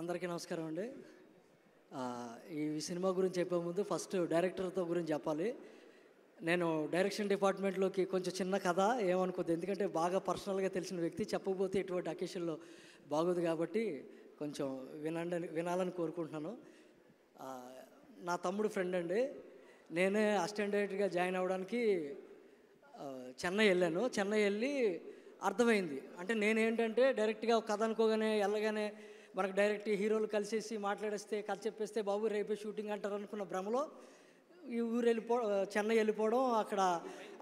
అందరికీ నమస్కారం అండి ఈ సినిమా గురించి చెప్పే ముందు ఫస్ట్ డైరెక్టర్తో గురించి చెప్పాలి నేను డైరెక్షన్ డిపార్ట్మెంట్లోకి కొంచెం చిన్న కథ ఏమనుకోద్దు ఎందుకంటే బాగా పర్సనల్గా తెలిసిన వ్యక్తి చెప్పకపోతే ఇటువంటి అకేషన్లో బాగోదు కాబట్టి కొంచెం వినండి వినాలని కోరుకుంటున్నాను నా తమ్ముడు ఫ్రెండ్ అండి నేనే అస్టాండర్డ్గా జాయిన్ అవ్వడానికి చెన్నై వెళ్ళాను చెన్నై వెళ్ళి అర్థమైంది అంటే నేనేంటంటే డైరెక్ట్గా కథ అనుకోగానే వెళ్ళగానే మనకు డైరెక్ట్ హీరోలు కలిసేసి మాట్లాడేస్తే కథ చెప్పేస్తే బాబు రేపే షూటింగ్ అంటారు అనుకున్న భ్రమలో ఈ ఊరు వెళ్ళిపో చెన్నై వెళ్ళిపోవడం అక్కడ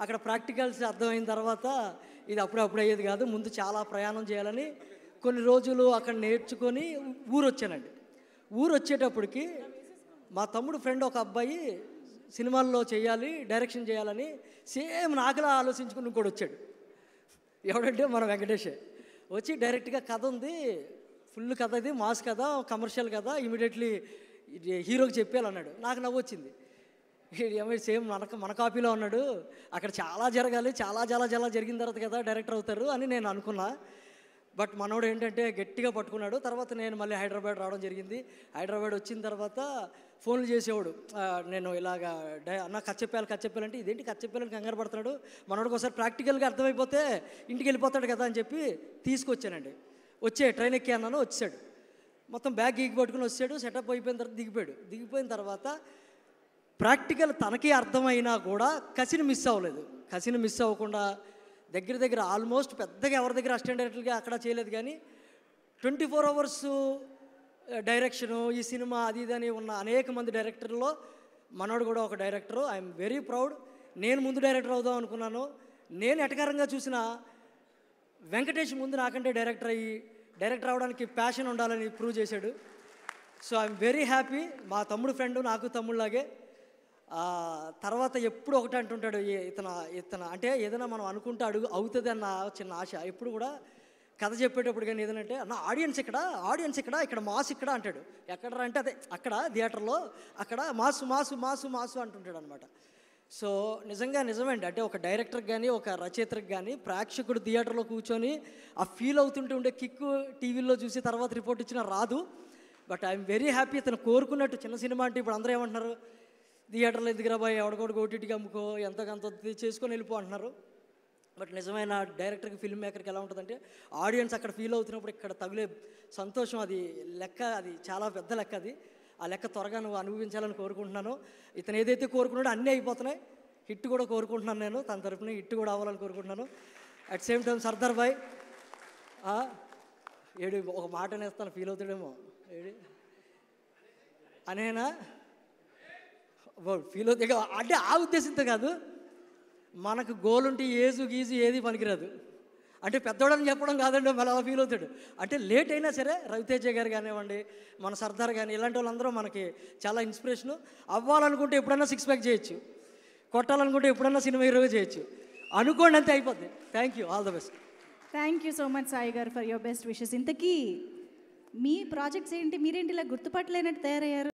అక్కడ ప్రాక్టికల్స్ అర్థమైన తర్వాత ఇది అప్పుడప్పుడు అయ్యేది కాదు ముందు చాలా ప్రయాణం చేయాలని కొన్ని రోజులు అక్కడ నేర్చుకొని ఊరు వచ్చానండి ఊరు వచ్చేటప్పటికి మా తమ్ముడు ఫ్రెండ్ ఒక అబ్బాయి సినిమాల్లో చేయాలి డైరెక్షన్ చేయాలని సేమ్ నాకులా ఆలోచించుకుని కూడా వచ్చాడు ఎవడంటే మన వెంకటేషే వచ్చి డైరెక్ట్గా కథ ఉంది ఫుల్ కథ ఇది మాస్ కథ కమర్షియల్ కథ ఇమీడియట్లీ హీరోకి అన్నాడు నాకు నవ్వు వచ్చింది సేమ్ మన మన కాపీలో ఉన్నాడు అక్కడ చాలా జరగాలి చాలా చాలా చాలా జరిగిన తర్వాత కదా డైరెక్టర్ అవుతారు అని నేను అనుకున్నా బట్ మనోడు ఏంటంటే గట్టిగా పట్టుకున్నాడు తర్వాత నేను మళ్ళీ హైదరాబాద్ రావడం జరిగింది హైదరాబాద్ వచ్చిన తర్వాత ఫోన్లు చేసేవాడు నేను ఇలాగ అన్న కచ్చపేయాలి కచ్చపేయాలంటే ఇదేంటి కచ్చపేయాలని కంగారు పడుతున్నాడు మనోడికి ఒకసారి ప్రాక్టికల్గా అర్థమైపోతే ఇంటికి వెళ్ళిపోతాడు కదా అని చెప్పి తీసుకొచ్చానండి వచ్చే ట్రైన్ అన్నాను వచ్చాడు మొత్తం బ్యాగ్ గీకి పట్టుకుని వచ్చాడు సెటప్ అయిపోయిన తర్వాత దిగిపోయాడు దిగిపోయిన తర్వాత ప్రాక్టికల్ తనకే అర్థమైనా కూడా కసిన మిస్ అవ్వలేదు కసిన మిస్ అవ్వకుండా దగ్గర దగ్గర ఆల్మోస్ట్ పెద్దగా ఎవరి దగ్గర అసిస్టెంట్ డైరెక్టర్గా అక్కడ చేయలేదు కానీ ట్వంటీ ఫోర్ అవర్స్ డైరెక్షను ఈ సినిమా అది ఇది అని ఉన్న అనేక మంది డైరెక్టర్లో మనోడు కూడా ఒక డైరెక్టరు ఐఎమ్ వెరీ ప్రౌడ్ నేను ముందు డైరెక్టర్ అవుదాం అనుకున్నాను నేను ఎటకారంగా చూసిన వెంకటేష్ ముందు నాకంటే డైరెక్టర్ అయ్యి డైరెక్టర్ అవడానికి ప్యాషన్ ఉండాలని ప్రూవ్ చేశాడు సో ఐఎమ్ వెరీ హ్యాపీ మా తమ్ముడు ఫ్రెండ్ నాకు తమ్ముళ్ళలాగే తర్వాత ఎప్పుడు ఒకటి అంటుంటాడు ఇతను ఇతను అంటే ఏదైనా మనం అనుకుంటే అడుగు అవుతుంది అన్న చిన్న ఆశ ఎప్పుడు కూడా కథ చెప్పేటప్పుడు కానీ అంటే నా ఆడియన్స్ ఇక్కడ ఆడియన్స్ ఇక్కడ ఇక్కడ మాస్ ఇక్కడ అంటాడు ఎక్కడ అంటే అదే అక్కడ థియేటర్లో అక్కడ మాసు మాసు మాసు మాసు అంటుంటాడు అనమాట సో నిజంగా నిజమండి అంటే ఒక డైరెక్టర్కి కానీ ఒక రచయితకి కానీ ప్రేక్షకుడు థియేటర్లో కూర్చొని ఆ ఫీల్ అవుతుంటే ఉండే కిక్ టీవీలో చూసి తర్వాత రిపోర్ట్ ఇచ్చినా రాదు బట్ ఐఎమ్ వెరీ హ్యాపీ అతను కోరుకున్నట్టు చిన్న సినిమా అంటే ఇప్పుడు అందరూ ఏమంటున్నారు థియేటర్లో ఎందుకు బాయ్ ఎవడకొడుకు ఓటీటీకి అమ్ముకో ఎంతకంత చేసుకొని వెళ్ళిపో అంటున్నారు బట్ నిజమైన డైరెక్టర్కి ఫిల్మ్ మేకర్కి ఎలా ఉంటుందంటే ఆడియన్స్ అక్కడ ఫీల్ అవుతున్నప్పుడు ఇక్కడ తగిలే సంతోషం అది లెక్క అది చాలా పెద్ద లెక్క అది ఆ లెక్క త్వరగా నువ్వు అనుభవించాలని కోరుకుంటున్నాను ఇతను ఏదైతే కోరుకున్నాడో అన్నీ అయిపోతున్నాయి హిట్ కూడా కోరుకుంటున్నాను నేను తన తరఫున హిట్ కూడా అవ్వాలని కోరుకుంటున్నాను at same time Sardar Bhai ఏడు ఒక మాట నేస్తాను ఫీల్ అవుతాడేమో ఏడు అనేనా ఫీల్ అవుతాయి అంటే ఆ ఉద్దేశంతో కాదు మనకు గోల్ ఉంటే ఏజు గీజు ఏది పనికిరాదు అంటే పెద్దోడని చెప్పడం కాదండి మళ్ళీ ఫీల్ అవుతాడు అంటే లేట్ అయినా సరే రవితేజ గారు కానివ్వండి మన సర్దార్ కానీ ఇలాంటి వాళ్ళందరూ మనకి చాలా ఇన్స్పిరేషను అవ్వాలనుకుంటే ఎప్పుడన్నా సిక్స్ ప్యాక్ చేయొచ్చు కొట్టాలనుకుంటే ఎప్పుడన్నా సినిమా హీరోగా చేయొచ్చు అనుకోండి అంతే అయిపోద్ది thank you all the best thank you so much Sai garu for your best wishes ఇంతకీ మీ ప్రాజెక్ట్స్ ఏంటి మీరేంటి ఇలా గుర్తుపట్టలేనట్టు తయారయ్యారు